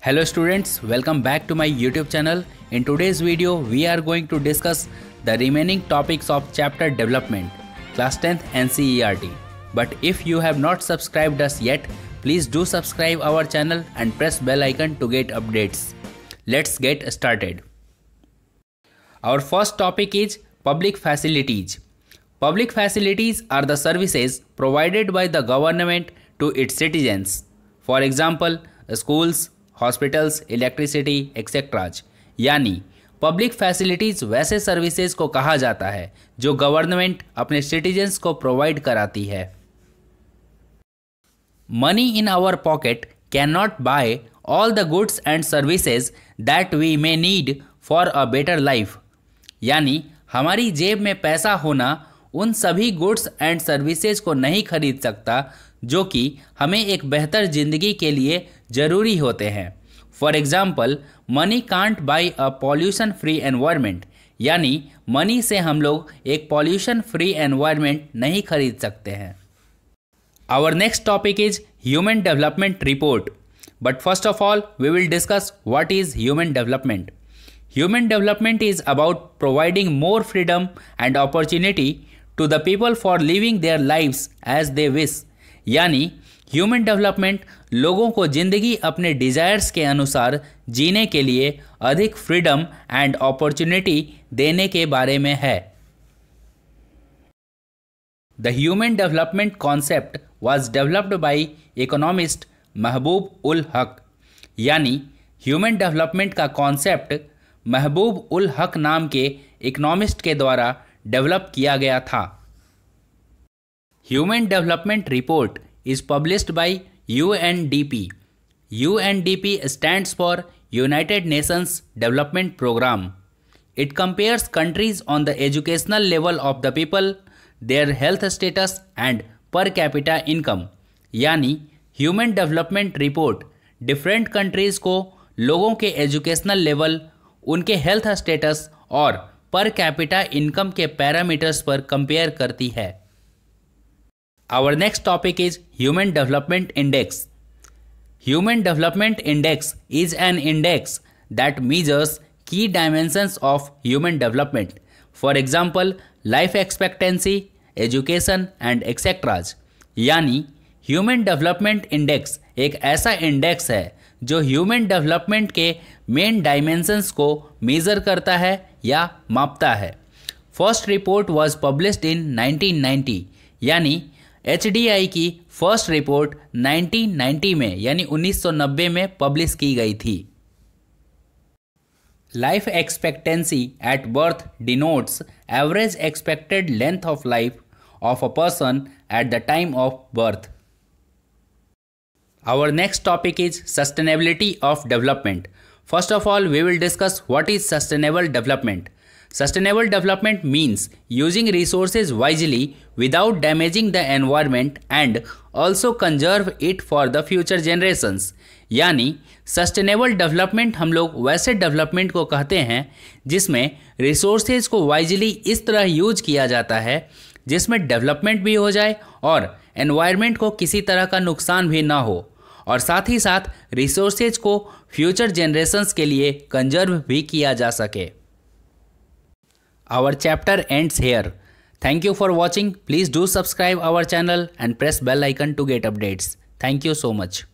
Hello students, welcome back to my YouTube channel. In today's video, we are going to discuss the remaining topics of chapter development, class 10th NCERT. But if you have not subscribed us yet, please do subscribe our channel and press bell icon to get updates. Let's get started. Our first topic is public facilities. Public facilities are the services provided by the government to its citizens. For example, schools, hospitals electricity etceteras यानी public facilities वैसे services को कहा जाता है जो government अपने citizens को provide कराती है money in our pocket can not buy all the goods and services that we may need for a better life यानी हमारी जेब में पैसा होना उन सभी गुड्स एंड सर्विसेज को नहीं खरीद सकता जो कि हमें एक बेहतर ज़िंदगी के लिए ज़रूरी होते हैं for example money can't buy a pollution free environment यानी मनी से हम लोग एक पॉल्यूशन फ्री एनवायरमेंट नहीं खरीद सकते हैं our next topic is human development report but first of all we will discuss what is human development human development is about providing more freedom and opportunity to the people for living their lives as they wish यानी human development लोगों को ज़िंदगी अपने desires के अनुसार जीने के लिए अधिक फ्रीडम एंड अपॉर्चुनिटी देने के बारे में है the human development concept was developed by economist Mahbub ul हक यानी ह्यूमन डेवलपमेंट का कॉन्सेप्ट महबूब उल हक नाम के इकोनॉमिस्ट के द्वारा डेवलप किया गया था human development report is published by UNDP UNDP stands for United Nations Development Programme it compares countries on the educational level of the people their health status and per capita income यानी human development report different countries को लोगों के educational level उनके health status और per capita income के parameters पर compare करती है our next topic is human development index human development index is an index that measures key dimensions of human development for example life expectancy education and etceteras यानी human development index एक ऐसा index है जो human development के main dimensions को measure करता है या मापता है first report was published in 1990, यानी एच की फर्स्ट रिपोर्ट 1990 में यानी 1990 में पब्लिश की गई थी life expectancy at birth denotes average expected length of life of a person at the time of birth our next topic is sustainability of development first of all we will discuss what is sustainable development sustainable development means using resources wisely without damaging the environment and also conserve it for the future generations यानी sustainable development हम लोग वैसे development को कहते हैं जिसमें resources को wisely इस तरह यूज किया जाता है जिसमें डेवलपमेंट भी हो जाए और एनवायरमेंट को किसी तरह का नुकसान भी ना हो और साथ ही साथ रिसोर्सेज को फ्यूचर जेनरेशंस के लिए कंजर्व भी किया जा सके Our chapter ends here. Thank you for watching. Please do subscribe our channel and press bell icon to get updates. Thank you so much.